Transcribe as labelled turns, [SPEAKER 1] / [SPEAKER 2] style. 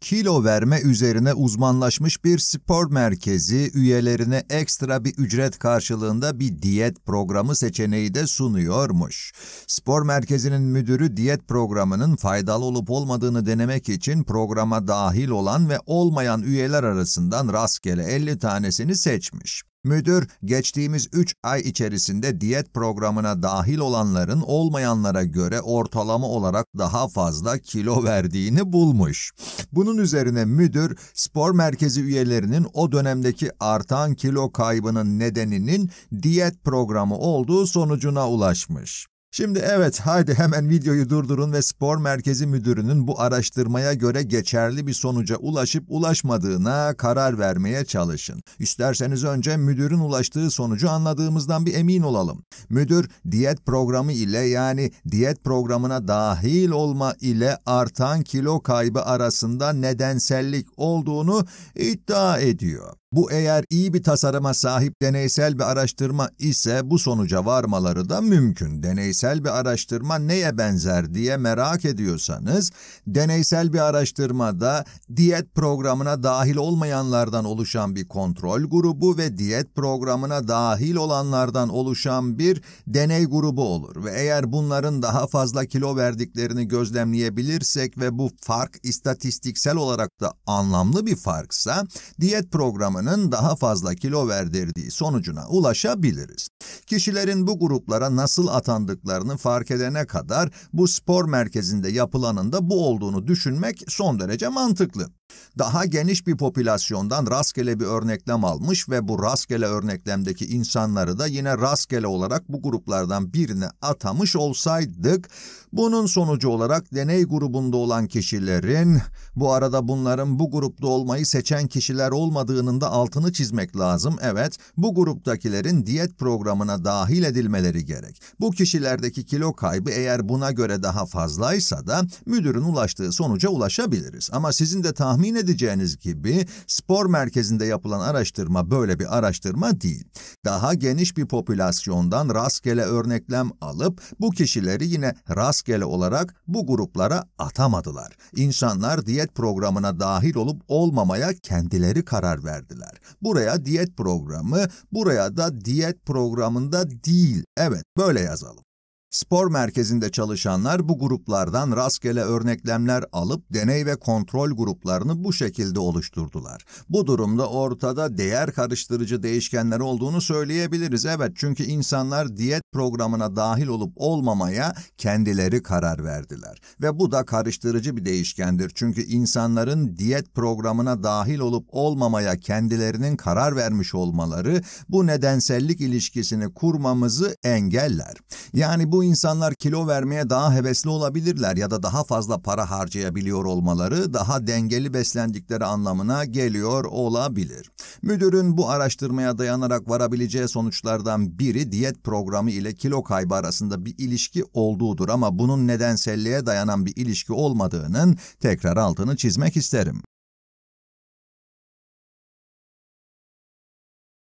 [SPEAKER 1] kilo verme üzerine uzmanlaşmış bir spor merkezi üyelerine ekstra bir ücret karşılığında bir diyet programı seçeneği de sunuyormuş. Spor merkezinin müdürü diyet programının faydalı olup olmadığını denemek için programa dahil olan ve olmayan üyeler arasından rastgele 50 tanesini seçmiş. Müdür, geçtiğimiz 3 ay içerisinde diyet programına dahil olanların olmayanlara göre ortalama olarak daha fazla kilo verdiğini bulmuş. Bunun üzerine müdür, spor merkezi üyelerinin o dönemdeki artan kilo kaybının nedeninin diyet programı olduğu sonucuna ulaşmış. Şimdi evet haydi hemen videoyu durdurun ve spor merkezi müdürünün bu araştırmaya göre geçerli bir sonuca ulaşıp ulaşmadığına karar vermeye çalışın. İsterseniz önce müdürün ulaştığı sonucu anladığımızdan bir emin olalım. Müdür diyet programı ile yani diyet programına dahil olma ile artan kilo kaybı arasında nedensellik olduğunu iddia ediyor. Bu eğer iyi bir tasarıma sahip deneysel bir araştırma ise bu sonuca varmaları da mümkün. Deneysel bir araştırma neye benzer diye merak ediyorsanız, deneysel bir araştırmada diyet programına dahil olmayanlardan oluşan bir kontrol grubu ve diyet programına dahil olanlardan oluşan bir deney grubu olur. Ve eğer bunların daha fazla kilo verdiklerini gözlemleyebilirsek ve bu fark istatistiksel olarak da anlamlı bir farksa, diyet programı kullanımının daha fazla kilo verdirdiği sonucuna ulaşabiliriz. Kişilerin bu gruplara nasıl atandıklarını fark edene kadar bu spor merkezinde yapılanın da bu olduğunu düşünmek son derece mantıklı daha geniş bir popülasyondan rastgele bir örneklem almış ve bu rastgele örneklemdeki insanları da yine rastgele olarak bu gruplardan birine atamış olsaydık, bunun sonucu olarak deney grubunda olan kişilerin, bu arada bunların bu grupta olmayı seçen kişiler olmadığının da altını çizmek lazım, evet, bu gruptakilerin diyet programına dahil edilmeleri gerek. Bu kişilerdeki kilo kaybı eğer buna göre daha fazlaysa da müdürün ulaştığı sonuca ulaşabiliriz. Ama sizin de tahmin tahmin edeceğiniz gibi spor merkezinde yapılan araştırma böyle bir araştırma değil. Daha geniş bir popülasyondan rastgele örneklem alıp bu kişileri yine rastgele olarak bu gruplara atamadılar. İnsanlar diyet programına dahil olup olmamaya kendileri karar verdiler. Buraya diyet programı, buraya da diyet programında değil. Evet, böyle yazalım. Spor merkezinde çalışanlar bu gruplardan rastgele örneklemler alıp deney ve kontrol gruplarını bu şekilde oluşturdular. Bu durumda ortada değer karıştırıcı değişkenler olduğunu söyleyebiliriz. Evet çünkü insanlar diyet programına dahil olup olmamaya kendileri karar verdiler. Ve bu da karıştırıcı bir değişkendir. Çünkü insanların diyet programına dahil olup olmamaya kendilerinin karar vermiş olmaları bu nedensellik ilişkisini kurmamızı engeller. Yani bu Çoğu insanlar kilo vermeye daha hevesli olabilirler ya da daha fazla para harcayabiliyor olmaları daha dengeli beslendikleri anlamına geliyor olabilir. Müdürün bu araştırmaya dayanarak varabileceği sonuçlardan biri diyet programı ile kilo kaybı arasında bir ilişki olduğudur ama bunun nedenselliğe dayanan bir ilişki olmadığının tekrar altını çizmek isterim.